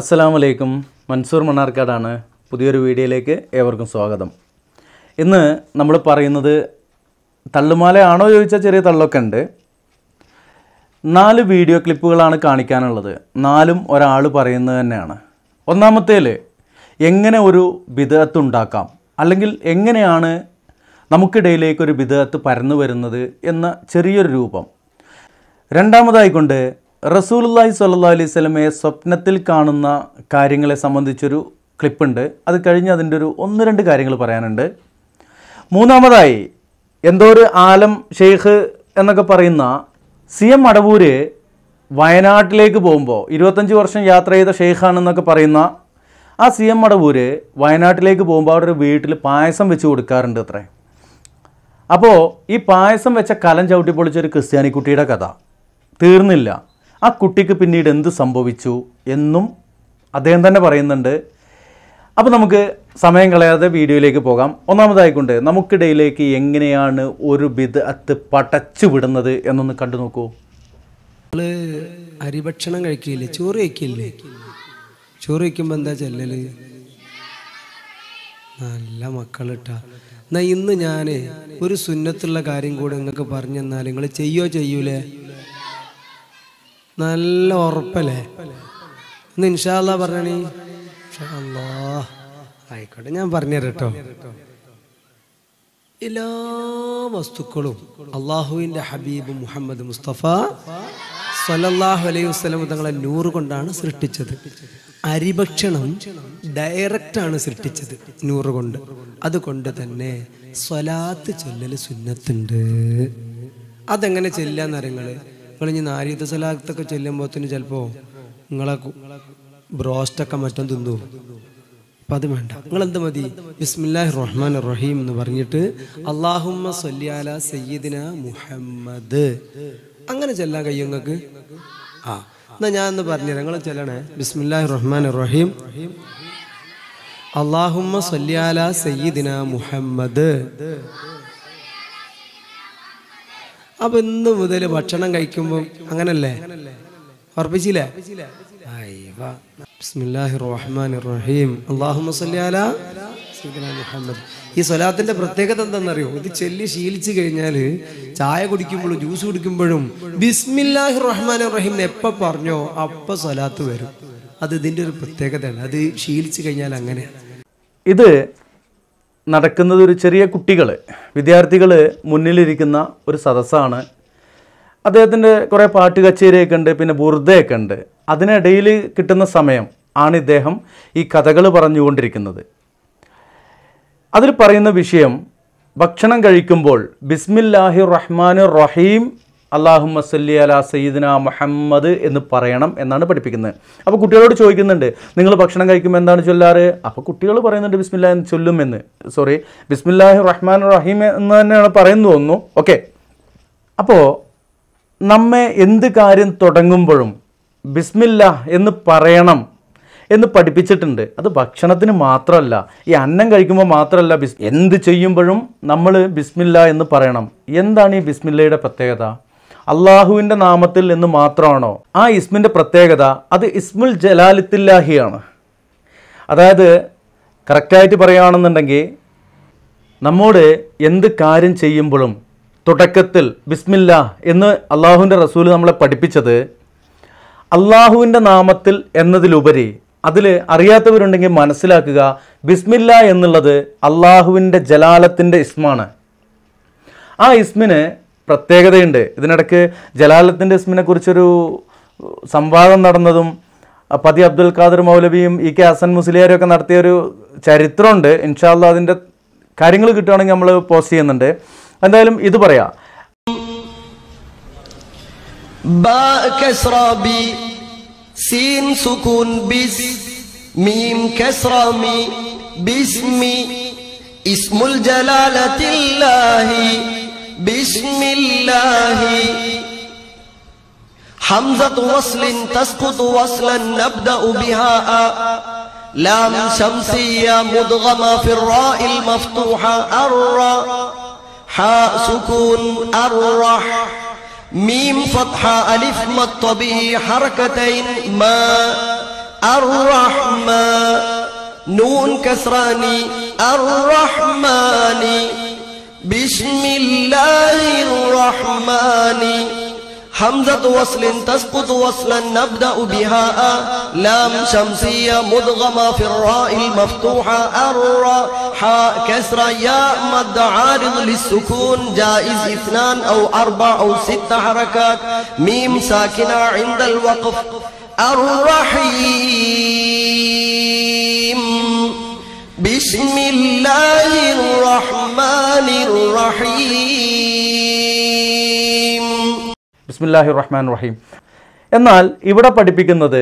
അസ്സലാമു അലൈക്കും മൻസൂർ മണ്ണാർക്കാടാണ് പുതിയൊരു വീഡിയോയിലേക്ക് ഏവർക്കും സ്വാഗതം ഇന്ന് നമ്മൾ പറയുന്നത് തള്ളുമാലയാണോ ചോദിച്ചാൽ ചെറിയ തള്ളൊക്കെ ഉണ്ട് നാല് വീഡിയോ ക്ലിപ്പുകളാണ് കാണിക്കാനുള്ളത് നാലും ഒരാൾ പറയുന്നത് തന്നെയാണ് ഒന്നാമത്തേൽ എങ്ങനെ ഒരു വിധത്ത് ഉണ്ടാക്കാം അല്ലെങ്കിൽ എങ്ങനെയാണ് നമുക്കിടയിലേക്ക് ഒരു വിധത്ത് പരന്നു വരുന്നത് എന്ന ചെറിയൊരു രൂപം രണ്ടാമതായിക്കൊണ്ട് റസൂലുല്ലാഹി സ്വല്ലാ അലൈഹി സ്വലമയെ സ്വപ്നത്തിൽ കാണുന്ന കാര്യങ്ങളെ സംബന്ധിച്ചൊരു ക്ലിപ്പുണ്ട് അത് കഴിഞ്ഞ് അതിൻ്റെ ഒരു ഒന്ന് രണ്ട് കാര്യങ്ങൾ പറയാനുണ്ട് മൂന്നാമതായി എന്തോ ഒരു ആലം ഷെയ്ഖ് എന്നൊക്കെ പറയുന്ന സി എം അടവൂര് വയനാട്ടിലേക്ക് പോകുമ്പോൾ ഇരുപത്തഞ്ച് വർഷം യാത്ര ചെയ്ത ഷെയ്ഖാണെന്നൊക്കെ പറയുന്ന ആ സി എം അടവൂര് വയനാട്ടിലേക്ക് പോകുമ്പോൾ അവിടെ ഒരു വീട്ടിൽ പായസം വെച്ച് കൊടുക്കാറുണ്ട് അത്രേ അപ്പോൾ ഈ പായസം വെച്ച കലം ചവിട്ടി പൊളിച്ച ഒരു ക്രിസ്ത്യാനി കഥ തീർന്നില്ല ആ കുട്ടിക്ക് പിന്നീട് എന്ത് സംഭവിച്ചു എന്നും അദ്ദേഹം തന്നെ പറയുന്നുണ്ട് അപ്പോൾ നമുക്ക് സമയം കളയാതെ വീഡിയോയിലേക്ക് പോകാം ഒന്നാമതായിക്കൊണ്ട് നമുക്കിടയിലേക്ക് എങ്ങനെയാണ് ഒരു അത്ത് പടച്ചു വിടുന്നത് എന്നൊന്ന് കണ്ടു നോക്കൂ നമ്മള് അരിഭക്ഷണം കഴിക്കില്ലേ ചോറ് കഴിക്കില്ലേ ചോറ് കഴിക്കുമ്പോൾ എന്താ ചെല്ലല് നല്ല മക്കളിട്ട എന്നാ ഇന്ന് ഞാൻ ഒരു സുന്നത്തുള്ള കാര്യം കൂടെ നിങ്ങൾക്ക് പറഞ്ഞു തന്നാൽ നിങ്ങൾ ചെയ്യോ ചെയ്യൂലേ നല്ല ഉറപ്പല്ലേ ഇന്ന് ഇൻഷാല്ല പറഞ്ഞണീ അല്ലാ ആയിക്കോട്ടെ ഞാൻ പറഞ്ഞു കേട്ടോ എല്ലാ വസ്തുക്കളും അള്ളാഹുവിന്റെ ഹബീബ് മുഹമ്മദ് മുസ്തഫ സലല്ലാഹു അലൈഹി വസ്ലം തങ്ങളെ നൂറ് കൊണ്ടാണ് സൃഷ്ടിച്ചത് അരിഭക്ഷണം ആണ് സൃഷ്ടിച്ചത് നൂറ് കൊണ്ട് അതുകൊണ്ട് തന്നെ സ്വലാത്ത് ചൊല്ലൽ സുന്നത്തുണ്ട് അതെങ്ങനെ ചെല്ലാന്നറിയങ്ങള് നിങ്ങൾ ഇനി നാരീത്ത സ്ഥലത്തൊക്കെ തന്നെ ചിലപ്പോൾ നിങ്ങളെ ബ്രോസ്റ്റൊക്കെ മറ്റും തിന്നു അപ്പം അത് വേണ്ട നിങ്ങളെന്ത് മതി ബിസ്മില്ലാഹി റഹ്മാൻ റഹീം എന്ന് പറഞ്ഞിട്ട് അള്ളാഹുമ്മ സൊല്ലിയാല സയ്യിദിന മുഹമ്മദ് അങ്ങനെ ചെല്ലാൻ കഴിയും നിങ്ങൾക്ക് ആ എന്നാ ഞാൻ ഒന്ന് പറഞ്ഞു നിങ്ങൾ ചെല്ലണേ ബിസ്മില്ലാഹി റഹ്മാൻ റഹീം അള്ളാഹുമ്മ സൊല്ലിയാല സയ്യിദിന മുഹമ്മദ് അപ്പൊ ഇന്ന് മുതൽ ഭക്ഷണം കഴിക്കുമ്പോൾ അങ്ങനല്ലേ ഉറപ്പിച്ചില്ലേ ഈ സ്വലാത്തിന്റെ പ്രത്യേകത എന്താണെന്നറിയോ ഇത് ചെല്ലി ശീലിച്ചു കഴിഞ്ഞാൽ ചായ കുടിക്കുമ്പോഴും ജ്യൂസ് കുടിക്കുമ്പോഴും ബിസ്മില്ലാഹി റഹ്മാൻ റഹീം എപ്പ പറഞ്ഞോ അപ്പ സ്വലാത്ത് വരും അത് ഇതിന്റെ ഒരു പ്രത്യേകതയാണ് അത് ശീലിച്ചു കഴിഞ്ഞാൽ അങ്ങനെയാണ് ഇത് നടക്കുന്നത് ഒരു ചെറിയ കുട്ടികൾ വിദ്യാർത്ഥികൾ മുന്നിലിരിക്കുന്ന ഒരു സദസ്സാണ് അദ്ദേഹത്തിൻ്റെ കുറേ പാട്ട് കച്ചേരിയൊക്കെ ഉണ്ട് പിന്നെ ബുർദയൊക്കെ ഉണ്ട് അതിനിടയിൽ കിട്ടുന്ന സമയം ആണ് ഇദ്ദേഹം ഈ കഥകൾ പറഞ്ഞുകൊണ്ടിരിക്കുന്നത് അതിൽ പറയുന്ന വിഷയം ഭക്ഷണം കഴിക്കുമ്പോൾ ബിസ്മില്ലാഹി റഹ്മാൻ റഹീം അള്ളാഹുമ്മ സല്ലി അല സയ്യിദിന മുഹമ്മദ് എന്ന് പറയണം എന്നാണ് പഠിപ്പിക്കുന്നത് അപ്പോൾ കുട്ടികളോട് ചോദിക്കുന്നുണ്ട് നിങ്ങൾ ഭക്ഷണം കഴിക്കുമ്പോൾ എന്താണ് ചൊല്ലാറ് അപ്പോൾ കുട്ടികൾ പറയുന്നുണ്ട് ബിസ്മില്ല എന്ന് ചൊല്ലുമെന്ന് സോറി ബിസ്മില്ലാഹി റഹ്മാൻ റഹീം എന്ന് തന്നെയാണ് പറയുന്നത് തോന്നുന്നു ഓക്കെ അപ്പോൾ നമ്മെ എന്ത് കാര്യം തുടങ്ങുമ്പോഴും ബിസ്മില്ല എന്ന് പറയണം എന്ന് പഠിപ്പിച്ചിട്ടുണ്ട് അത് ഭക്ഷണത്തിന് മാത്രമല്ല ഈ അന്നം കഴിക്കുമ്പോൾ മാത്രമല്ല ബിസ് എന്ത് ചെയ്യുമ്പോഴും നമ്മൾ ബിസ്മില്ല എന്ന് പറയണം എന്താണ് ഈ ബിസ്മില്ലയുടെ പ്രത്യേകത അള്ളാഹുവിൻ്റെ നാമത്തിൽ നിന്ന് മാത്രമാണോ ആ ഇസ്മിൻ്റെ പ്രത്യേകത അത് ഇസ്മുൽ ജലാലിത്തില്ലാഹിയാണ് അതായത് കറക്റ്റായിട്ട് പറയുകയാണെന്നുണ്ടെങ്കിൽ നമ്മോട് എന്ത് കാര്യം ചെയ്യുമ്പോഴും തുടക്കത്തിൽ ബിസ്മില്ല എന്ന് അള്ളാഹുവിൻ്റെ റസൂൽ നമ്മളെ പഠിപ്പിച്ചത് അള്ളാഹുവിൻ്റെ നാമത്തിൽ എന്നതിലുപരി അതിൽ അറിയാത്തവരുണ്ടെങ്കിൽ മനസ്സിലാക്കുക ബിസ്മില്ല എന്നുള്ളത് അള്ളാഹുവിൻ്റെ ജലാലത്തിൻ്റെ ഇസ്മാണ് ആ ഇസ്മിന് പ്രത്യേകതയുണ്ട് ഇതിനിടയ്ക്ക് ജലാലുദ്ദീൻ ഇസ്മിനെ കുറിച്ചൊരു സംവാദം നടന്നതും പതി അബ്ദുൽ ഖാദർ മൗലവിയും ഇ കെ ഹസൻ മുസ്ലിയാരും ഒക്കെ നടത്തിയ ഒരു ചരിത്രമുണ്ട് ഇൻഷാല്ല അതിൻ്റെ കാര്യങ്ങൾ കിട്ടുകയാണെങ്കിൽ നമ്മൾ പോസ്റ്റ് ചെയ്യുന്നുണ്ട് എന്തായാലും ഇത് പറയാം സീൻ സുകൂൻ ബിസ് മീം മി ബിസ്മി ഇസ്മുൽ ജലാലത്തില്ലാഹി بسم الله حمزة وصل تسقط وصلا نبدأ بها لام شمسية مدغمة في الراء المفتوحة الر حاء سكون الرح ميم فتحة ألف مط به حركتين ما الرحمة نون كسراني الرحمن بسم الله الرحمن حمزة وصل تسقط وصلا نبدأ بها لام شمسية مدغمة في الراء المفتوحة الراء حاء كسرة ياء مد عارض للسكون جائز اثنان أو أربع أو ست حركات ميم ساكنة عند الوقف الرحيم بسم الله الرحمن الرحيم بسم الله الرحمن الرحيم എന്നാൽ ഇവിടെ പഠിപ്പിക്കുന്നത്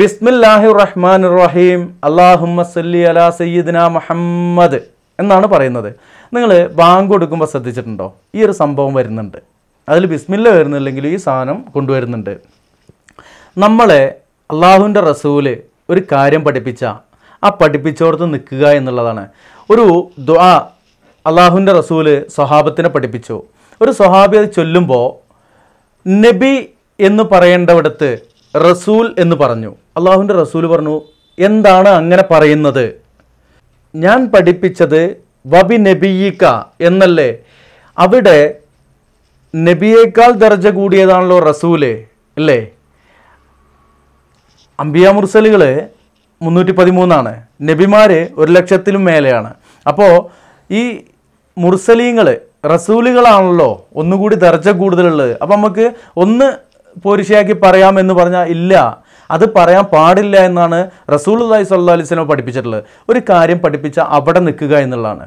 ബിസ്മില്ലാഹി റഹ്മാൻ റഹീം അള്ളാഹുമ്മ സല്ലി അലാ സയ്യിദിന മുഹമ്മദ് എന്നാണ് പറയുന്നത് നിങ്ങൾ ബാങ്ക് കൊടുക്കുമ്പോൾ ശ്രദ്ധിച്ചിട്ടുണ്ടോ ഈ ഒരു സംഭവം വരുന്നുണ്ട് അതിൽ ബിസ്മില്ല വരുന്നില്ലെങ്കിൽ ഈ സാധനം കൊണ്ടുവരുന്നുണ്ട് നമ്മളെ അള്ളാഹുവിൻ്റെ റസൂല് ഒരു കാര്യം പഠിപ്പിച്ച ആ പഠിപ്പിച്ചോർത്ത് നിൽക്കുക എന്നുള്ളതാണ് ഒരു ആ അള്ളാഹുവിൻ്റെ റസൂല് സ്വഹാബത്തിനെ പഠിപ്പിച്ചു ഒരു സ്വഹാബി അത് ചൊല്ലുമ്പോൾ നബി എന്ന് പറയേണ്ടവിടത്ത് റസൂൽ എന്ന് പറഞ്ഞു അള്ളാഹുവിൻ്റെ റസൂൽ പറഞ്ഞു എന്താണ് അങ്ങനെ പറയുന്നത് ഞാൻ പഠിപ്പിച്ചത് വബി നബിയിക്ക എന്നല്ലേ അവിടെ നബിയേക്കാൾ ദർജ കൂടിയതാണല്ലോ റസൂല് അല്ലേ അംബിയ മുർസലുകൾ മുന്നൂറ്റി പതിമൂന്നാണ് നബിമാര് ഒരു ലക്ഷത്തിലും മേലെയാണ് അപ്പോൾ ഈ മുർസലീങ്ങൾ റസൂലുകളാണല്ലോ ഒന്നുകൂടി ദർജ കൂടുതലുള്ളത് അപ്പം നമുക്ക് ഒന്ന് പോരിശയാക്കി പറയാമെന്ന് പറഞ്ഞാൽ ഇല്ല അത് പറയാൻ പാടില്ല എന്നാണ് റസൂൽ അള്ളഹി സ്വല്ലാ അലിസ്ലം പഠിപ്പിച്ചിട്ടുള്ളത് ഒരു കാര്യം പഠിപ്പിച്ചാൽ അവിടെ നിൽക്കുക എന്നുള്ളതാണ്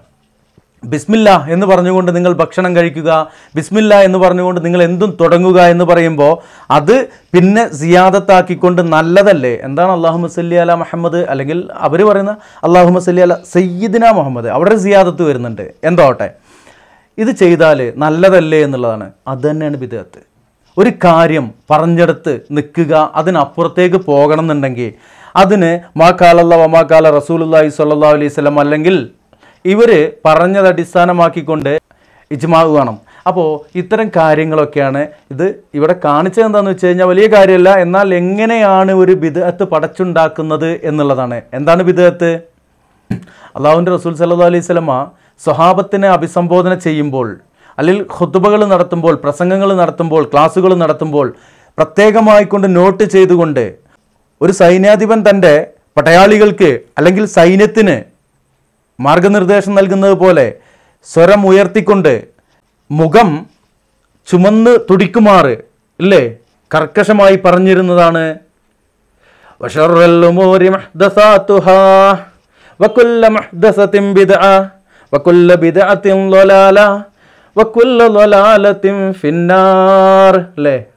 ബിസ്മില്ല എന്ന് പറഞ്ഞുകൊണ്ട് നിങ്ങൾ ഭക്ഷണം കഴിക്കുക ബിസ്മില്ല എന്ന് പറഞ്ഞുകൊണ്ട് നിങ്ങൾ എന്തും തുടങ്ങുക എന്ന് പറയുമ്പോൾ അത് പിന്നെ സിയാദത്താക്കിക്കൊണ്ട് നല്ലതല്ലേ എന്താണ് അള്ളാഹു മസല്ലി അല മുഹമ്മദ് അല്ലെങ്കിൽ അവർ പറയുന്ന അള്ളാഹു മസല്ലി അല സയ്യിദിന മുഹമ്മദ് അവിടെ സിയാദത്ത് വരുന്നുണ്ട് എന്തോട്ടെ ഇത് ചെയ്താൽ നല്ലതല്ലേ എന്നുള്ളതാണ് അത് തന്നെയാണ് വിദേഹത്ത് ഒരു കാര്യം പറഞ്ഞെടുത്ത് നിൽക്കുക അതിനപ്പുറത്തേക്ക് പോകണം എന്നുണ്ടെങ്കിൽ അതിന് മാ വമാക്കാല റസൂൽ കാല സ്വല്ലാ അലൈഹി സ്വലം അല്ലെങ്കിൽ ഇവർ പറഞ്ഞത് അടിസ്ഥാനമാക്കിക്കൊണ്ട് ഇജ്മാവ് വേണം അപ്പോൾ ഇത്തരം കാര്യങ്ങളൊക്കെയാണ് ഇത് ഇവിടെ കാണിച്ചത് എന്താണെന്ന് വെച്ച് കഴിഞ്ഞാൽ വലിയ കാര്യമല്ല എന്നാൽ എങ്ങനെയാണ് ഒരു ബിദത്ത് പടച്ചുണ്ടാക്കുന്നത് എന്നുള്ളതാണ് എന്താണ് ബിദത്ത് അള്ളാഹുവിൻ്റെ റസൂൽ സല്ലാ അലൈഹി സ്വലമ സ്വഹാബത്തിനെ അഭിസംബോധന ചെയ്യുമ്പോൾ അല്ലെങ്കിൽ ഖുത്തുബകൾ നടത്തുമ്പോൾ പ്രസംഗങ്ങൾ നടത്തുമ്പോൾ ക്ലാസ്സുകൾ നടത്തുമ്പോൾ പ്രത്യേകമായിക്കൊണ്ട് നോട്ട് ചെയ്തുകൊണ്ട് ഒരു സൈന്യാധിപൻ തൻ്റെ പടയാളികൾക്ക് അല്ലെങ്കിൽ സൈന്യത്തിന് മാർഗനിർദ്ദേശം നൽകുന്നത് പോലെ സ്വരം ഉയർത്തിക്കൊണ്ട് മുഖം ചുമന്ന് തുടിക്കുമാറ് ഇല്ലേ കർക്കശമായി പറഞ്ഞിരുന്നതാണ് അല്ലേ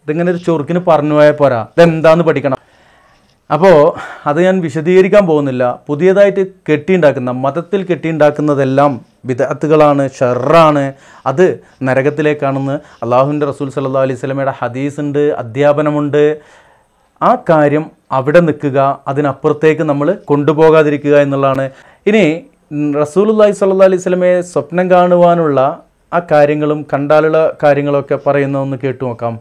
ഇതിങ്ങനെ ഒരു ചൊറുക്കിന് പറഞ്ഞു പോയാൽ പോരാ ഇതെന്താന്ന് പഠിക്കണം അപ്പോൾ അത് ഞാൻ വിശദീകരിക്കാൻ പോകുന്നില്ല പുതിയതായിട്ട് കെട്ടിയുണ്ടാക്കുന്ന മതത്തിൽ കെട്ടിയുണ്ടാക്കുന്നതെല്ലാം വിദഗ്ധുകളാണ് ഷെറാണ് അത് നരകത്തിലേക്കാണെന്ന് അള്ളാഹുവിൻ്റെ റസൂൽ സല്ലാ അലൈഹി സ്വലമയുടെ ഹദീസുണ്ട് അധ്യാപനമുണ്ട് ആ കാര്യം അവിടെ നിൽക്കുക അതിനപ്പുറത്തേക്ക് നമ്മൾ കൊണ്ടുപോകാതിരിക്കുക എന്നുള്ളതാണ് ഇനി റസൂലുല്ലാഹി സല്ലാ അലൈഹി സ്വലമയെ സ്വപ്നം കാണുവാനുള്ള ആ കാര്യങ്ങളും കണ്ടാലുള്ള കാര്യങ്ങളൊക്കെ പറയുന്ന ഒന്ന് കേട്ടു നോക്കാം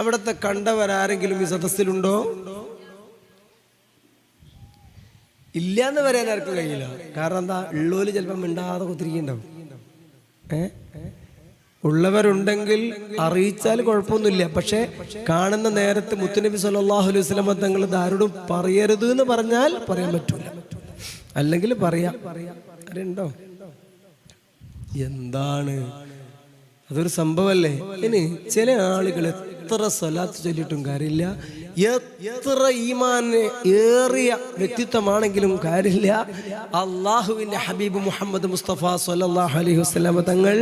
അവിടുത്തെ കണ്ടവരാരെങ്കിലും ഈ സദസ്സിലുണ്ടോ ഇല്ല എന്ന് പറയാൻ ആർക്കും കഴിയില്ല കാരണം എന്താ ഉള്ളോല് ചിലപ്പം മിണ്ടാതെ കുത്തിരിക്കണ്ടാവും ഏ ഉള്ളവരുണ്ടെങ്കിൽ അറിയിച്ചാൽ കുഴപ്പമൊന്നുമില്ല പക്ഷേ കാണുന്ന നേരത്ത് മുത്തുനബി സല്ലാഹു അലൈഹി സ്വലമ തങ്ങൾ ആരോടും പറയരുത് എന്ന് പറഞ്ഞാൽ പറയാൻ പറ്റൂല അല്ലെങ്കിൽ പറയാ പറയാ എന്താണ് അതൊരു സംഭവല്ലേ ഇനി ചില ആളുകൾ എത്ര സ്വലാത്ത് ചൊല്ലിയിട്ടും കാര്യമില്ല എത്ര ഈമാന് ഏറിയ വ്യക്തിത്വമാണെങ്കിലും കാര്യമില്ല അള്ളാഹുവിൻ്റെ ഹബീബ് മുഹമ്മദ് മുസ്തഫ സല്ലാഹു അലൈഹി വസ്ലാമ തങ്ങൾ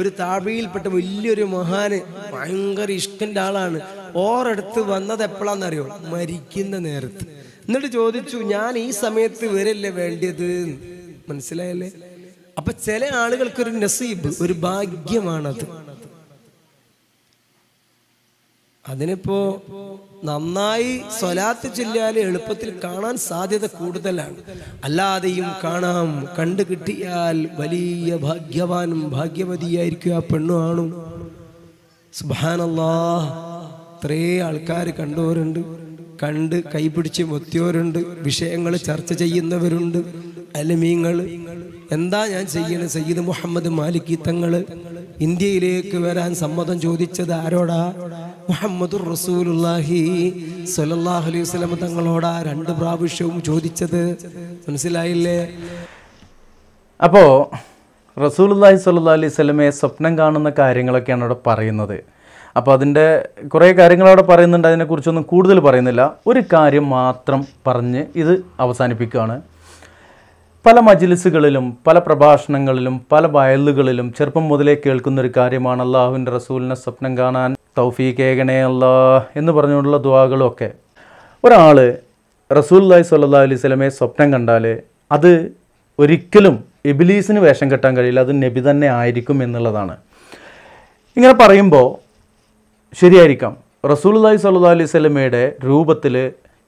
ഒരു താപിയിൽപ്പെട്ട വലിയൊരു മഹാന് ഭയങ്കര ഇഷ്ടൻ്റെ ആളാണ് ഓരടുത്ത് വന്നത് എപ്പോഴാണെന്നറിയോ മരിക്കുന്ന നേരത്ത് എന്നിട്ട് ചോദിച്ചു ഞാൻ ഈ സമയത്ത് വരല്ലേ വേണ്ടിയത് മനസ്സിലായല്ലേ അപ്പൊ ചില ആളുകൾക്ക് ഒരു നസീബ് ഒരു ഭാഗ്യമാണത് അതിനിപ്പോ നന്നായി സ്വലാത്ത് ചെല്ലിയാൽ എളുപ്പത്തിൽ കാണാൻ സാധ്യത കൂടുതലാണ് അല്ലാതെയും കാണാം കണ്ടു കിട്ടിയാൽ വലിയ ഭാഗ്യവാനും ഭാഗ്യവതിയായിരിക്കും ആ പെണ്ണു ആണും സുബാനല്ലാ ഇത്രേ ആൾക്കാർ കണ്ടുവരുണ്ട് കണ്ട് കൈപിടിച്ച് മുത്തിയോരുണ്ട് വിഷയങ്ങൾ ചർച്ച ചെയ്യുന്നവരുണ്ട് അലമീങ്ങൾ എന്താ ഞാൻ ചെയ്യണത് സയ്യിദ് മുഹമ്മദ് മാലിക്കി തങ്ങൾ ഇന്ത്യയിലേക്ക് വരാൻ സമ്മതം ചോദിച്ചത് ആരോടാ മുഹമ്മദ് റസൂലുല്ലാഹി സൊല്ലാഹു അലൈഹി വസ്ലം തങ്ങളോടാ രണ്ട് പ്രാവശ്യവും ചോദിച്ചത് മനസ്സിലായില്ലേ അപ്പോ റസൂൽ സല്ലാ അലൈഹി സ്വലമയെ സ്വപ്നം കാണുന്ന കാര്യങ്ങളൊക്കെയാണ് അവിടെ പറയുന്നത് അപ്പോൾ അതിൻ്റെ കുറേ കാര്യങ്ങൾ അവിടെ പറയുന്നുണ്ട് അതിനെക്കുറിച്ചൊന്നും കൂടുതൽ പറയുന്നില്ല ഒരു കാര്യം മാത്രം പറഞ്ഞ് ഇത് അവസാനിപ്പിക്കുകയാണ് പല മജിലിസുകളിലും പല പ്രഭാഷണങ്ങളിലും പല വയലുകളിലും ചെറുപ്പം മുതലേ കേൾക്കുന്ന ഒരു കാര്യമാണ് അള്ളാഹുവിൻ്റെ റസൂലിനെ സ്വപ്നം കാണാൻ തൗഫീഖ് ഏകണേ അള്ളാ എന്ന് പറഞ്ഞുകൊണ്ടുള്ള ദുവാകളും ഒരാൾ ഒരാൾ റസൂല്ലായി സല്ലാ അലൈഹി സ്വലമെ സ്വപ്നം കണ്ടാൽ അത് ഒരിക്കലും എബിലീസിന് വേഷം കെട്ടാൻ കഴിയില്ല അത് നബി തന്നെ ആയിരിക്കും എന്നുള്ളതാണ് ഇങ്ങനെ പറയുമ്പോൾ ശരിയായിരിക്കാം റസൂലി സല്ലു അലൈഹി സ്വലമയുടെ രൂപത്തിൽ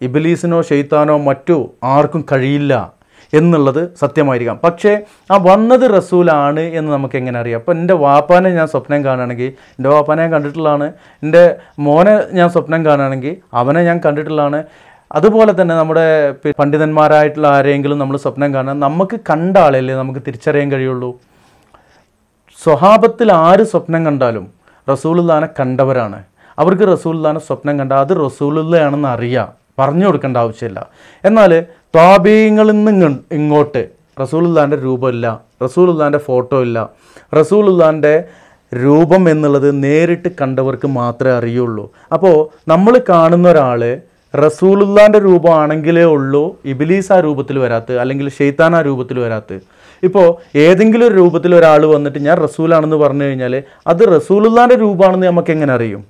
ഇബിലീസിനോ ഷെയ്ത്താനോ മറ്റോ ആർക്കും കഴിയില്ല എന്നുള്ളത് സത്യമായിരിക്കാം പക്ഷേ ആ വന്നത് റസൂലാണ് എന്ന് നമുക്ക് എങ്ങനെ അറിയാം അപ്പം എൻ്റെ വാപ്പാനെ ഞാൻ സ്വപ്നം കാണുകയാണെങ്കിൽ എൻ്റെ വാപ്പാനെ ഞാൻ കണ്ടിട്ടുള്ളതാണ് എൻ്റെ മോനെ ഞാൻ സ്വപ്നം കാണുകയാണെങ്കിൽ അവനെ ഞാൻ കണ്ടിട്ടുള്ളതാണ് അതുപോലെ തന്നെ നമ്മുടെ പണ്ഡിതന്മാരായിട്ടുള്ള ആരെങ്കിലും നമ്മൾ സ്വപ്നം കാണാൻ നമുക്ക് കണ്ട ആളല്ലേ നമുക്ക് തിരിച്ചറിയാൻ കഴിയുള്ളൂ സ്വഭാവത്തിൽ ആര് സ്വപ്നം കണ്ടാലും റസൂലുല്ലാനെ കണ്ടവരാണ് അവർക്ക് റസൂലുല്ലാനെ സ്വപ്നം കണ്ട അത് റസൂലുള്ളയാണെന്ന് അറിയാം പറഞ്ഞു കൊടുക്കേണ്ട ആവശ്യമില്ല എന്നാൽ താപീയങ്ങളിൽ നിന്ന് ഇങ്ങോട്ട് റസൂലുല്ലാൻ്റെ രൂപമില്ല റസൂലുല്ലാൻ്റെ ഫോട്ടോ ഇല്ല റസൂലുല്ലാൻ്റെ രൂപം എന്നുള്ളത് നേരിട്ട് കണ്ടവർക്ക് മാത്രമേ അറിയുള്ളൂ അപ്പോൾ നമ്മൾ കാണുന്ന ഒരാൾ റസൂലുല്ലാൻ്റെ രൂപമാണെങ്കിലേ ഉള്ളൂ ഇബിലീസ് ആ രൂപത്തിൽ വരാത്ത അല്ലെങ്കിൽ ഷെയ്ത്താൻ ആ രൂപത്തിൽ വരാത്ത ഇപ്പോൾ ഏതെങ്കിലും ഒരു രൂപത്തിൽ ഒരാൾ വന്നിട്ട് ഞാൻ റസൂലാണെന്ന് പറഞ്ഞു കഴിഞ്ഞാൽ അത് റസൂലുള്ളാൻ്റെ രൂപമാണെന്ന് നമുക്ക് എങ്ങനെ അറിയും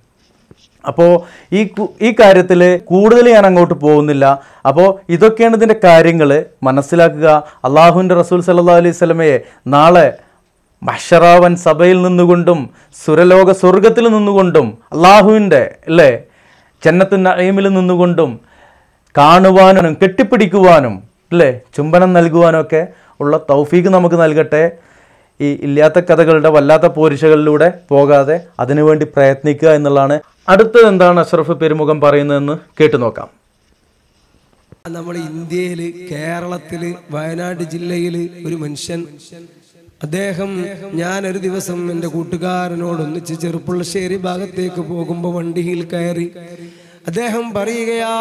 അപ്പോൾ ഈ ഈ കാര്യത്തിൽ കൂടുതൽ ഞാൻ അങ്ങോട്ട് പോകുന്നില്ല അപ്പോൾ ഇതൊക്കെയാണ് ഇതിൻ്റെ കാര്യങ്ങൾ മനസ്സിലാക്കുക അള്ളാഹുവിൻ്റെ റസൂൽ സല്ലാ അലൈഹി സ്വലമയെ നാളെ മഷറാവൻ സഭയിൽ നിന്നുകൊണ്ടും സുരലോക സ്വർഗത്തിൽ നിന്നുകൊണ്ടും അള്ളാഹുവിൻ്റെ അല്ലേ ചെന്നത്തു നയമിൽ നിന്നുകൊണ്ടും കാണുവാനും കെട്ടിപ്പിടിക്കുവാനും അല്ലേ ചുംബനം ഒക്കെ ഉള്ള തൗഫീഖ് നമുക്ക് നൽകട്ടെ ഈ ഇല്ലാത്ത കഥകളുടെ വല്ലാത്ത പോരിശകളിലൂടെ പോകാതെ അതിനുവേണ്ടി പ്രയത്നിക്കുക എന്നുള്ളതാണ് അടുത്തത് എന്താണ് അഷറഫ് പെരുമുഖം പറയുന്നതെന്ന് കേട്ടു നോക്കാം നമ്മൾ ഇന്ത്യയിൽ കേരളത്തിൽ വയനാട് ജില്ലയിൽ ഒരു മനുഷ്യൻ അദ്ദേഹം ഞാൻ ഒരു ദിവസം എൻ്റെ കൂട്ടുകാരനോടൊന്നിച്ച് ചെറുപ്പുള്ളശ്ശേരി ഭാഗത്തേക്ക് പോകുമ്പോൾ വണ്ടിയിൽ കയറി അദ്ദേഹം പറയുകയാ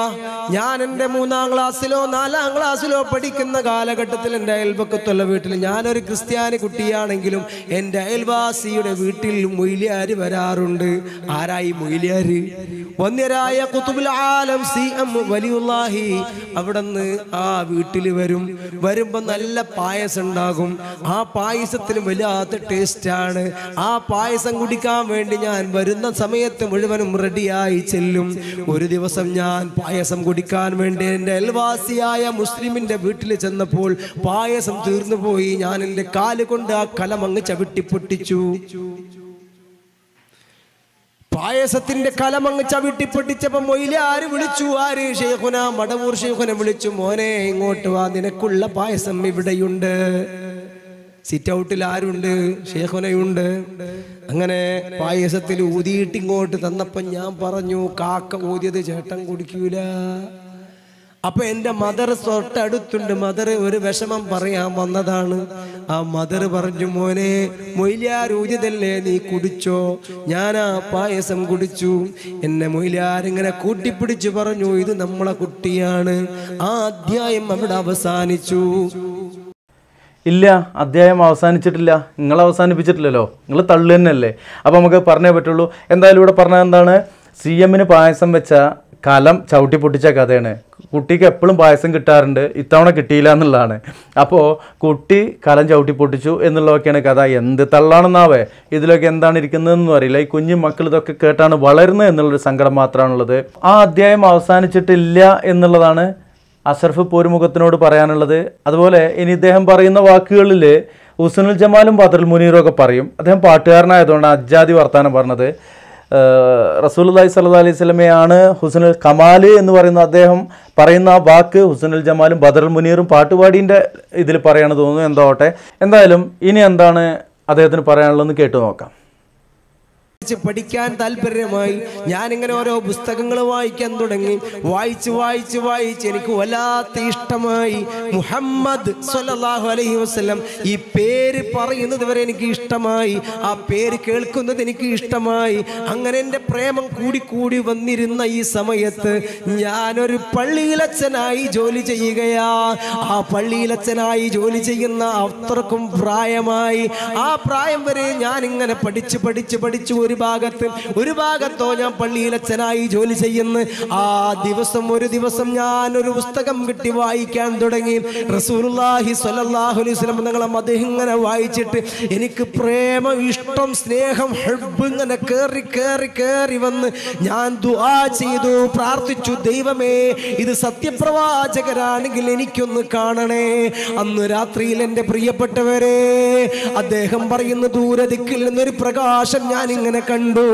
ഞാൻ എൻ്റെ മൂന്നാം ക്ലാസ്സിലോ നാലാം ക്ലാസ്സിലോ പഠിക്കുന്ന കാലഘട്ടത്തിൽ എൻ്റെ അയൽപക്കത്തുള്ള വീട്ടിൽ ഞാനൊരു ക്രിസ്ത്യാനി കുട്ടിയാണെങ്കിലും എൻ്റെ അയൽവാസിയുടെ വീട്ടിൽ മുയിലിയാർ വരാറുണ്ട് ആരായി മുയിലിയാർ വന്യരായ കുത്തുബുൽ ആലം സി എം വലിയുള്ളാഹി അവിടുന്ന് ആ വീട്ടിൽ വരും വരുമ്പോൾ നല്ല പായസം ഉണ്ടാകും ആ പായസത്തിന് വല്ലാത്ത ടേസ്റ്റാണ് ആ പായസം കുടിക്കാൻ വേണ്ടി ഞാൻ വരുന്ന സമയത്ത് മുഴുവനും റെഡിയായി ചെല്ലും ഒരു ദിവസം ഞാൻ പായസം കുടിക്കാൻ വേണ്ടി എൻ്റെ അയൽവാസിയായ മുസ്ലിമിൻ്റെ വീട്ടിൽ ചെന്നപ്പോൾ പായസം തീർന്നു പോയി ഞാൻ എൻ്റെ കാല് കൊണ്ട് ആ കലം അങ്ങ് ചവിട്ടി പൊട്ടിച്ചു പായസത്തിന്റെ കലമങ്ങ് ചവിട്ടി പൊട്ടിച്ചപ്പോ മൊയിലെ ആര് വിളിച്ചു ആര് ഷെയ്ഖുന മടവൂർ ഷെയ്ഖുനെ വിളിച്ചു മോനെ ഇങ്ങോട്ട് വാ നിനക്കുള്ള പായസം ഇവിടെയുണ്ട് സിറ്റ് ഔട്ടിൽ ആരുണ്ട് ഷേഖുനയുണ്ട് അങ്ങനെ പായസത്തിൽ ഊതിയിട്ട് ഇങ്ങോട്ട് തന്നപ്പം ഞാൻ പറഞ്ഞു കാക്ക ഊതിയത് ചേട്ടൻ കുടിക്കൂല അപ്പൊ എൻ്റെ മദർ തൊട്ടടുത്തുണ്ട് മദർ ഒരു വിഷമം പറയാൻ വന്നതാണ് ആ മദർ പറഞ്ഞു മോനെ മൊയിലാരൂചിതല്ലേ നീ കുടിച്ചോ ഞാൻ ആ പായസം കുടിച്ചു എന്നെ മൊയിലാരിങ്ങനെ കൂട്ടിപ്പിടിച്ചു പറഞ്ഞു ഇത് നമ്മളെ കുട്ടിയാണ് ആ അധ്യായം അവിടെ അവസാനിച്ചു ഇല്ല അധ്യായം അവസാനിച്ചിട്ടില്ല നിങ്ങൾ അവസാനിപ്പിച്ചിട്ടില്ലല്ലോ നിങ്ങൾ തള്ളു തന്നെയല്ലേ അപ്പോൾ നമുക്ക് പറഞ്ഞേ പറ്റുള്ളൂ എന്തായാലും ഇവിടെ പറഞ്ഞ എന്താണ് സി എമ്മിന് പായസം വെച്ച കലം ചവിട്ടി പൊട്ടിച്ച കഥയാണ് കുട്ടിക്ക് എപ്പോഴും പായസം കിട്ടാറുണ്ട് ഇത്തവണ കിട്ടിയില്ല എന്നുള്ളതാണ് അപ്പോൾ കുട്ടി കലം ചവിട്ടി പൊട്ടിച്ചു എന്നുള്ളതൊക്കെയാണ് കഥ എന്ത് തള്ളാണെന്നാവേ ഇതിലൊക്കെ എന്താണ് ഇരിക്കുന്നതെന്നും അറിയില്ല ഈ കുഞ്ഞു മക്കൾ ഇതൊക്കെ കേട്ടാണ് വളരുന്നത് എന്നുള്ളൊരു സങ്കടം മാത്രമാണുള്ളത് ആ അധ്യായം അവസാനിച്ചിട്ടില്ല എന്നുള്ളതാണ് അസർഫ് പോരുമുഖത്തിനോട് പറയാനുള്ളത് അതുപോലെ ഇനി ഇദ്ദേഹം പറയുന്ന വാക്കുകളിൽ ഉസനുൽ ജമാലും ബദറുൽ മുനീറും ഒക്കെ പറയും അദ്ദേഹം പാട്ടുകാരനായതുകൊണ്ട് അജ്ജാതി വർത്താനം പറഞ്ഞത് റസൂലി സല്ലാ അലൈഹി സ്വലമയാണ് ഹുസനുൽ കമാൽ എന്ന് പറയുന്ന അദ്ദേഹം പറയുന്ന ആ വാക്ക് ഹുസനുൽ ജമാലും ബദർ മുനീറും പാട്ടുപാടിൻ്റെ ഇതിൽ പറയണ തോന്നുന്നു എന്താവട്ടെ എന്തായാലും ഇനി എന്താണ് അദ്ദേഹത്തിന് പറയാനുള്ളതെന്ന് കേട്ടു നോക്കാം കുറിച്ച് പഠിക്കാൻ താല്പര്യമായി ഞാനിങ്ങനെ ഓരോ പുസ്തകങ്ങൾ വായിക്കാൻ തുടങ്ങി വായിച്ച് വായിച്ച് വായിച്ച് എനിക്ക് വല്ലാത്ത ഇഷ്ടമായി മുഹമ്മദ് സല്ലാഹു അലൈഹി വസ്ലം ഈ പേര് പറയുന്നത് വരെ എനിക്ക് ഇഷ്ടമായി ആ പേര് കേൾക്കുന്നത് എനിക്ക് ഇഷ്ടമായി അങ്ങനെ എൻ്റെ പ്രേമം കൂടിക്കൂടി വന്നിരുന്ന ഈ സമയത്ത് ഞാനൊരു പള്ളിയിലച്ഛനായി ജോലി ചെയ്യുകയാ ആ പള്ളിയിലച്ഛനായി ജോലി ചെയ്യുന്ന അത്രക്കും പ്രായമായി ആ പ്രായം വരെ ഞാനിങ്ങനെ പഠിച്ച് പഠിച്ച് പഠിച്ച് ഒരു ഒരു ഭാഗത്ത് ഒരു ഭാഗത്തോ ഞാൻ അച്ഛനായി ജോലി ചെയ്യുന്നു ആ ദിവസം ഒരു ദിവസം ഞാൻ ഒരു പുസ്തകം കിട്ടി വായിക്കാൻ തുടങ്ങി റസൂലുല്ലാഹി സ്വലല്ലാഹു അലൈഹി നിങ്ങളെ അദ്ദേഹം ഇങ്ങനെ വായിച്ചിട്ട് എനിക്ക് പ്രേമം ഇഷ്ടം സ്നേഹം ഹെബ് ഇങ്ങനെ കയറി കയറി കയറി വന്ന് ഞാൻ ദുആ ചെയ്തു പ്രാർത്ഥിച്ചു ദൈവമേ ഇത് സത്യപ്രവാചകരാണെങ്കിൽ എനിക്കൊന്ന് കാണണേ അന്ന് രാത്രിയിൽ എൻ്റെ പ്രിയപ്പെട്ടവരെ അദ്ദേഹം പറയുന്ന ദൂരദിക്കിൽ നിന്നൊരു പ്രകാശം ഞാൻ ഇങ്ങനെ കണ്ടു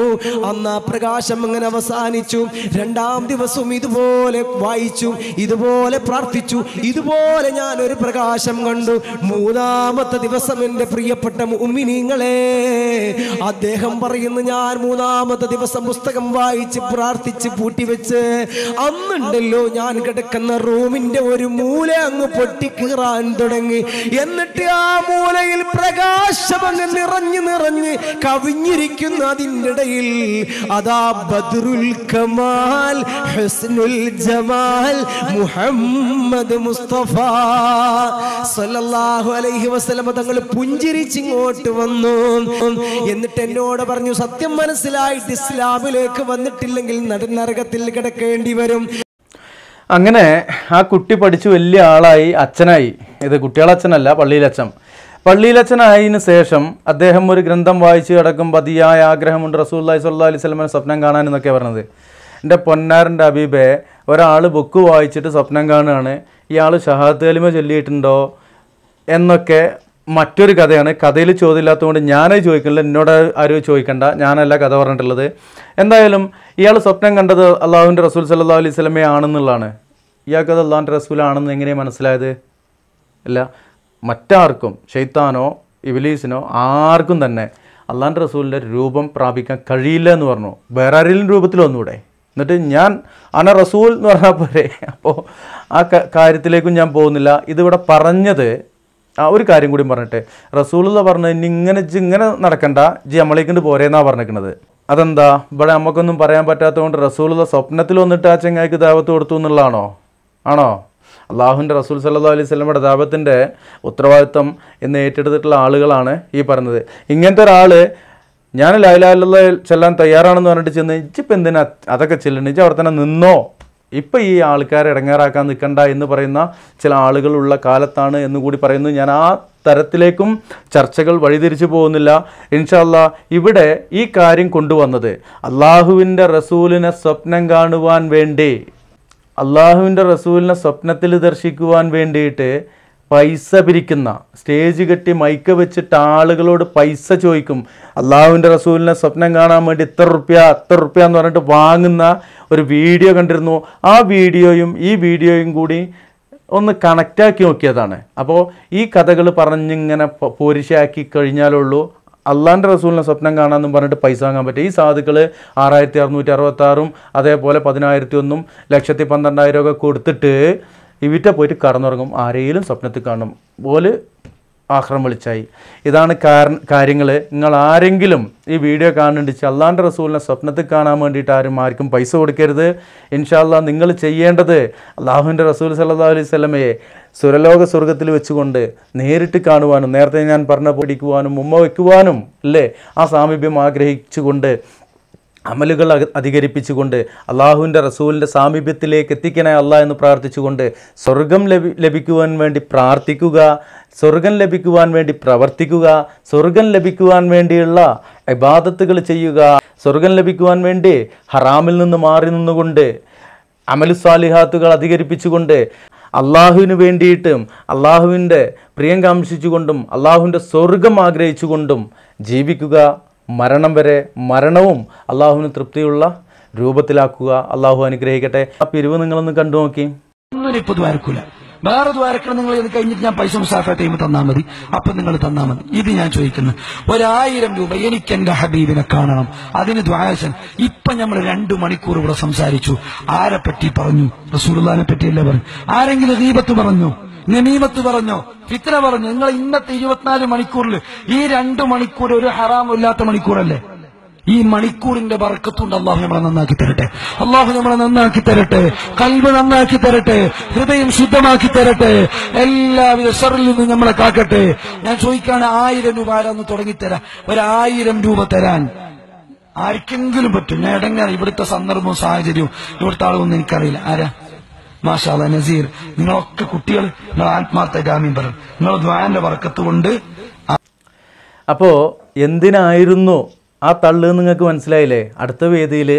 അന്ന് ആ പ്രകാശം അങ്ങനെ അവസാനിച്ചു രണ്ടാം ദിവസം ഇതുപോലെ വായിച്ചു ഇതുപോലെ പ്രാർത്ഥിച്ചു ഇതുപോലെ ഞാൻ ഒരു പ്രകാശം കണ്ടു മൂന്നാമത്തെ ദിവസം എൻ്റെ പ്രിയപ്പെട്ട ഉമ്മിനിങ്ങളെ അദ്ദേഹം പറയുന്നു ഞാൻ മൂന്നാമത്തെ ദിവസം പുസ്തകം വായിച്ച് പ്രാർത്ഥിച്ച് പൂട്ടിവെച്ച് അന്നുണ്ടല്ലോ ഞാൻ കിടക്കുന്ന റൂമിൻ്റെ ഒരു മൂല അങ്ങ് പൊട്ടിക്കീറാൻ തുടങ്ങി എന്നിട്ട് ആ മൂലയിൽ പ്രകാശം അങ്ങ് നിറഞ്ഞു നിറഞ്ഞ് കവിഞ്ഞിരിക്കുന്ന അതിൻ്റെ ഇടയിൽ അതാ ബദ്രുൽ കമാൽ ഹസ്നുൽ ജമാൽ മുഹമ്മദ് മുസ്തഫ സല്ലല്ലാഹു അലൈഹി വസല്ലം തങ്ങൾ പുഞ്ചിരിച്ചിങ്ങോട്ട് വന്നു എന്നിട്ട് എന്നോട് പറഞ്ഞു സത്യം മനസ്സിലായിട്ട് ഇസ്ലാമിലേക്ക് വന്നിട്ടില്ലെങ്കിൽ നടുനരകത്തിൽ കിടക്കേണ്ടി വരും അങ്ങനെ ആ കുട്ടി പഠിച്ചു വലിയ ആളായി അച്ഛനായി ഇത് കുട്ടികളച്ഛനല്ല പള്ളിയിലച്ഛൻ പള്ളിയിലച്ചനായതിനു ശേഷം അദ്ദേഹം ഒരു ഗ്രന്ഥം വായിച്ചു കിടക്കും പതിയായ ആഗ്രഹമുണ്ട് റസൂല്ലായി സല്ലാ അലൈഹി സ്വലമിന് സ്വപ്നം കാണാൻ എന്നൊക്കെ പറഞ്ഞത് എൻ്റെ പൊന്നാരൻ്റെ അബീബെ ഒരാൾ ബുക്ക് വായിച്ചിട്ട് സ്വപ്നം കാണുകയാണ് ഇയാൾ ഷഹാദ് അലിമ ചൊല്ലിയിട്ടുണ്ടോ എന്നൊക്കെ മറ്റൊരു കഥയാണ് കഥയിൽ ചോദ്യമില്ലാത്തതുകൊണ്ട് ഞാനേ ചോദിക്കുന്നില്ല എന്നോട് ആരും ചോദിക്കണ്ട ഞാനല്ല കഥ പറഞ്ഞിട്ടുള്ളത് എന്തായാലും ഇയാൾ സ്വപ്നം കണ്ടത് അള്ളാഹുവിൻ്റെ റസൂൽ സല്ലാ അലൈഹി സ്വലമേ ആണെന്നുള്ളതാണ് ഇയാൾക്കത് അള്ളാഹുൻ്റെ ആണെന്ന് എങ്ങനെയാണ് മനസ്സിലായത് അല്ല മറ്റാർക്കും ഷെയ്ത്താനോ ഇവലീസിനോ ആർക്കും തന്നെ അള്ളാഹാൻ്റെ റസൂലിൻ്റെ രൂപം പ്രാപിക്കാൻ കഴിയില്ല എന്ന് പറഞ്ഞു വേറെ ആരെങ്കിലും രൂപത്തിൽ ഒന്നുകൂടെ എന്നിട്ട് ഞാൻ അന റസൂൽ എന്ന് പറഞ്ഞാൽ പോരെ അപ്പോൾ ആ കാര്യത്തിലേക്കും ഞാൻ പോകുന്നില്ല ഇതിവിടെ പറഞ്ഞത് ആ ഒരു കാര്യം കൂടി പറഞ്ഞിട്ട് റസൂൾ എന്ന് പറഞ്ഞു ഇനി ഇങ്ങനെ ഇങ്ങനെ നടക്കണ്ട ജി നമ്മളേക്കൊണ്ട് പോരേന്നാണ് പറഞ്ഞിരിക്കുന്നത് അതെന്താ ഇവിടെ നമുക്കൊന്നും പറയാൻ പറ്റാത്തതുകൊണ്ട് റസൂലുള്ള സ്വപ്നത്തിൽ വന്നിട്ട് ആ ചെങ്ങായിക്ക് ദാവത്ത് കൊടുത്തു എന്നുള്ളതാണോ ആണോ അള്ളാഹുവിൻ്റെ റസൂൽ സല്ലാ അലൈഹി സ്വലമുടെ ദാപത്തിൻ്റെ ഉത്തരവാദിത്വം എന്ന് ഏറ്റെടുത്തിട്ടുള്ള ആളുകളാണ് ഈ പറഞ്ഞത് ഇങ്ങനത്തെ ഒരാൾ ഞാൻ ലൈലാലുള്ള ചെല്ലാൻ തയ്യാറാണെന്ന് പറഞ്ഞിട്ട് ചെന്ന് ഇജിപ്പം എന്തിനാ അതൊക്കെ ചെല്ലണം ഇജ് അവിടെ തന്നെ നിന്നോ ഇപ്പം ഈ ആൾക്കാരെ ഇടങ്ങേറാക്കാൻ നിൽക്കണ്ട എന്ന് പറയുന്ന ചില ആളുകളുള്ള കാലത്താണ് എന്നുകൂടി പറയുന്നു ഞാൻ ആ തരത്തിലേക്കും ചർച്ചകൾ വഴിതിരിച്ചു പോകുന്നില്ല ഇൻഷല്ല ഇവിടെ ഈ കാര്യം കൊണ്ടുവന്നത് അള്ളാഹുവിൻ്റെ റസൂലിനെ സ്വപ്നം കാണുവാൻ വേണ്ടി അള്ളാഹുവിൻ്റെ റസൂലിനെ സ്വപ്നത്തിൽ ദർശിക്കുവാൻ വേണ്ടിയിട്ട് പൈസ പിരിക്കുന്ന സ്റ്റേജ് കെട്ടി മൈക്ക് വെച്ചിട്ട് ആളുകളോട് പൈസ ചോദിക്കും അള്ളാഹുവിൻ്റെ റസൂലിനെ സ്വപ്നം കാണാൻ വേണ്ടി ഇത്ര റുപ്യ അത്ര റുപ്യ എന്ന് പറഞ്ഞിട്ട് വാങ്ങുന്ന ഒരു വീഡിയോ കണ്ടിരുന്നു ആ വീഡിയോയും ഈ വീഡിയോയും കൂടി ഒന്ന് കണക്റ്റാക്കി നോക്കിയതാണ് അപ്പോൾ ഈ കഥകൾ പറഞ്ഞിങ്ങനെ പോരിശയാക്കി കഴിഞ്ഞാലുള്ളൂ അള്ളാൻ്റെ റസൂലിനെ സ്വപ്നം കാണാമെന്നും പറഞ്ഞിട്ട് പൈസ വാങ്ങാൻ പറ്റും ഈ സാധുക്കൾ ആറായിരത്തി അറുന്നൂറ്റി അറുപത്താറും അതേപോലെ പതിനായിരത്തി ഒന്നും ലക്ഷത്തി പന്ത്രണ്ടായിരം ഒക്കെ കൊടുത്തിട്ട് ഇവിറ്റ പോയിട്ട് കടന്നുറങ്ങും ആരെയും സ്വപ്നത്തിൽ കാണും പോലെ വിളിച്ചായി ഇതാണ് കാര്യങ്ങൾ നിങ്ങൾ ആരെങ്കിലും ഈ വീഡിയോ കാണേണ്ടി അള്ളാൻ്റെ റസൂലിനെ സ്വപ്നത്തിൽ കാണാൻ വേണ്ടിയിട്ട് ആരും ആർക്കും പൈസ കൊടുക്കരുത് ഇൻഷാല്ല നിങ്ങൾ ചെയ്യേണ്ടത് അള്ളാഹുവിൻ്റെ റസൂൽ സല്ലാ അലൈഹി സ്വലമയെ സുരലോക സ്വർഗത്തിൽ വെച്ചുകൊണ്ട് നേരിട്ട് കാണുവാനും നേരത്തെ ഞാൻ പറഞ്ഞ പഠിക്കുവാനും ഉമ്മ വയ്ക്കുവാനും അല്ലേ ആ സാമീപ്യം ആഗ്രഹിച്ചുകൊണ്ട് അമലുകൾ അധികരിപ്പിച്ചുകൊണ്ട് അള്ളാഹുവിൻ്റെ റസൂലിൻ്റെ സാമീപ്യത്തിലേക്ക് എത്തിക്കണേ അല്ല എന്ന് പ്രാർത്ഥിച്ചുകൊണ്ട് സ്വർഗം ലഭി ലഭിക്കുവാൻ വേണ്ടി പ്രാർത്ഥിക്കുക സ്വർഗം ലഭിക്കുവാൻ വേണ്ടി പ്രവർത്തിക്കുക സ്വർഗം ലഭിക്കുവാൻ വേണ്ടിയുള്ള ഇബാദത്തുകൾ ചെയ്യുക സ്വർഗം ലഭിക്കുവാൻ വേണ്ടി ഹറാമിൽ നിന്ന് മാറി നിന്നുകൊണ്ട് സ്വാലിഹാത്തുകൾ അധികരിപ്പിച്ചുകൊണ്ട് അള്ളാഹുവിന് വേണ്ടിയിട്ടും അള്ളാഹുവിൻ്റെ പ്രിയം കാംക്ഷിച്ചുകൊണ്ടും അള്ളാഹുവിൻ്റെ സ്വർഗം ആഗ്രഹിച്ചുകൊണ്ടും ജീവിക്കുക മരണം വരെ മരണവും അള്ളാഹുവിന് തൃപ്തിയുള്ള രൂപത്തിലാക്കുക അള്ളാഹു അനുഗ്രഹിക്കട്ടെ ആ പിരിവ് നിങ്ങളൊന്ന് കണ്ടു നോക്കി ഒന്നും ഇപ്പൊ വേറെ ദ്വാരക്കണം നിങ്ങൾ ഇത് കഴിഞ്ഞിട്ട് ഞാൻ പൈസ മുസാഫാ ടൈം തന്നാൽ മതി അപ്പൊ നിങ്ങൾ തന്നാൽ മതി ഇത് ഞാൻ ചോദിക്കുന്നത് ഒരായിരം രൂപ എനിക്ക് എന്റെ ഹബീബിനെ കാണണം അതിന് ദ്വാരശൻ ഇപ്പൊ നമ്മൾ രണ്ടു മണിക്കൂർ ഇവിടെ സംസാരിച്ചു ആരെ പറ്റി പറഞ്ഞു റസൂലുല്ലാനെ പറ്റിയല്ലേ പറഞ്ഞു ആരെങ്കിലും ദീപത്ത് പറഞ്ഞു നമീമത്ത് പറഞ്ഞു ഫിത്ര പറഞ്ഞു നിങ്ങൾ ഇന്നത്തെ ഇരുപത്തിനാല് മണിക്കൂറിൽ ഈ രണ്ടു മണിക്കൂർ ഒരു ഹറാമില്ലാത്ത മണിക്കൂറല്ലേ ഈ മണിക്കൂറിന്റെ വർക്കത്തുണ്ട് അള്ളാഹു നമ്മളെ നന്നാക്കി തരട്ടെ അള്ളാഹു നമ്മളെ നന്നാക്കി തരട്ടെ കൽവ് നന്നാക്കി തരട്ടെ ഹൃദയം ശുദ്ധമാക്കി തരട്ടെ എല്ലാവിധ ഷറിൽ നിന്നും നമ്മളെ കാക്കട്ടെ ഞാൻ ചോദിക്കാണ് ആയിരം രൂപ ആരാന്ന് തുടങ്ങിത്തരാ ഒരായിരം രൂപ തരാൻ ആർക്കെങ്കിലും പറ്റും ഞാൻ ഇടങ്ങാറ് ഇവിടുത്തെ സന്ദർഭവും സാഹചര്യവും ഇവിടുത്തെ ആളൊന്നും എനിക്കറിയില്ല ആരാ മാഷാല നസീർ നിങ്ങളൊക്കെ കുട്ടികൾ നിങ്ങൾ ആത്മാർത്ഥ ജാമ്യം പറയും നിങ്ങൾ ദ്വാന്റെ വർക്കത്ത് കൊണ്ട് അപ്പോൾ എന്തിനായിരുന്നു ആ തള്ളു നിങ്ങൾക്ക് മനസ്സിലായില്ലേ അടുത്ത വേദിയിൽ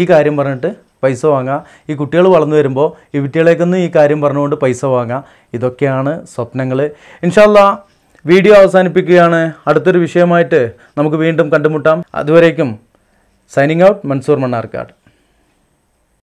ഈ കാര്യം പറഞ്ഞിട്ട് പൈസ വാങ്ങാം ഈ കുട്ടികൾ വളർന്നു വരുമ്പോൾ ഈ കുട്ടികളേക്കൊന്നും ഈ കാര്യം പറഞ്ഞുകൊണ്ട് പൈസ വാങ്ങാം ഇതൊക്കെയാണ് സ്വപ്നങ്ങൾ ഇൻഷാല്ല വീഡിയോ അവസാനിപ്പിക്കുകയാണ് അടുത്തൊരു വിഷയമായിട്ട് നമുക്ക് വീണ്ടും കണ്ടുമുട്ടാം അതുവരേക്കും സൈനിങ് ഔട്ട് മൻസൂർ മണ്ണാർക്കാട്